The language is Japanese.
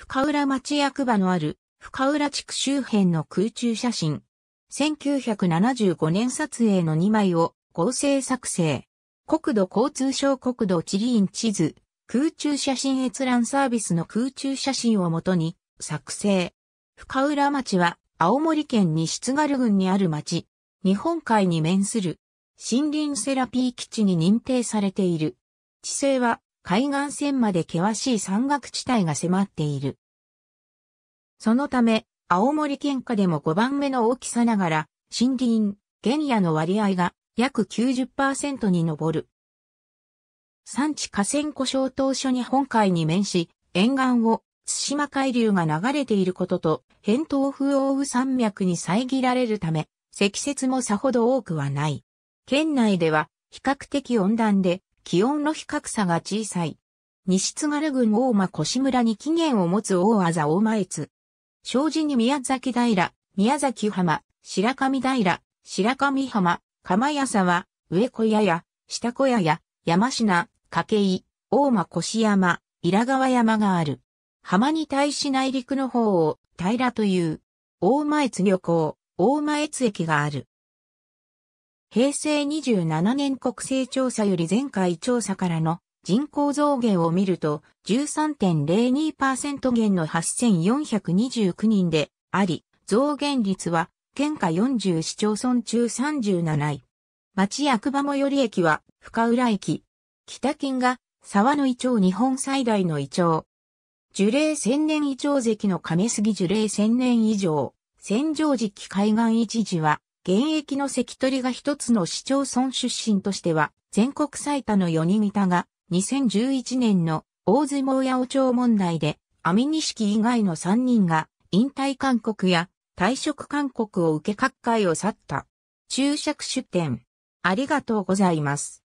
深浦町役場のある深浦地区周辺の空中写真。1975年撮影の2枚を合成作成。国土交通省国土地理院地図、空中写真閲覧サービスの空中写真をもとに作成。深浦町は青森県西津軽郡にある町。日本海に面する森林セラピー基地に認定されている。地勢は海岸線まで険しい山岳地帯が迫っている。そのため、青森県下でも5番目の大きさながら、森林、原野の割合が約90%に上る。産地河川湖小島所に本海に面し、沿岸を対馬海流が流れていることと、扁桃風大雨山脈に遮られるため、積雪もさほど多くはない。県内では比較的温暖で気温の比較差が小さい。西津軽郡大間越村に起源を持つ大技大間越。障子に宮崎平、宮崎浜、白神平、白神浜、釜屋沢、上小屋や、下小屋や、山品、掛井、大間越山、平川山がある。浜に対し内陸の方を平という、大間越漁港、大間越駅がある。平成27年国勢調査より前回調査からの人口増減を見ると13.02%減の8429人であり、増減率は県下40市町村中37位。町役場最寄り駅は深浦駅。北近が沢の胃腸日本最大の胃腸。樹齢千年胃腸石の亀杉樹齢千年以上。千畳期海岸一時は現役の関取が一つの市町村出身としては、全国最多の4人いたが、2011年の大相撲八王長問題で、網キ以外の3人が、引退勧告や退職勧告を受け各界を去った。注釈出典。ありがとうございます。